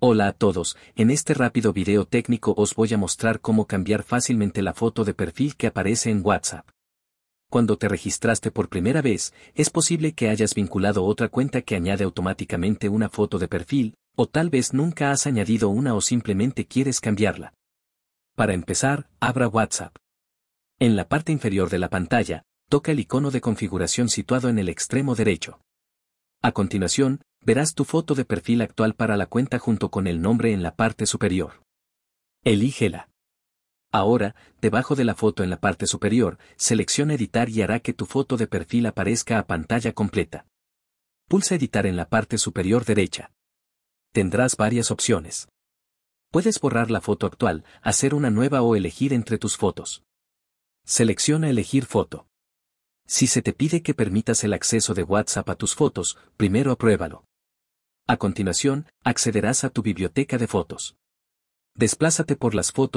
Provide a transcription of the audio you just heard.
Hola a todos, en este rápido video técnico os voy a mostrar cómo cambiar fácilmente la foto de perfil que aparece en WhatsApp. Cuando te registraste por primera vez, es posible que hayas vinculado otra cuenta que añade automáticamente una foto de perfil, o tal vez nunca has añadido una o simplemente quieres cambiarla. Para empezar, abra WhatsApp. En la parte inferior de la pantalla, toca el icono de configuración situado en el extremo derecho. A continuación, verás tu foto de perfil actual para la cuenta junto con el nombre en la parte superior. Elígela. Ahora, debajo de la foto en la parte superior, selecciona Editar y hará que tu foto de perfil aparezca a pantalla completa. Pulsa Editar en la parte superior derecha. Tendrás varias opciones. Puedes borrar la foto actual, hacer una nueva o elegir entre tus fotos. Selecciona Elegir foto. Si se te pide que permitas el acceso de WhatsApp a tus fotos, primero apruébalo. A continuación, accederás a tu biblioteca de fotos. Desplázate por las fotos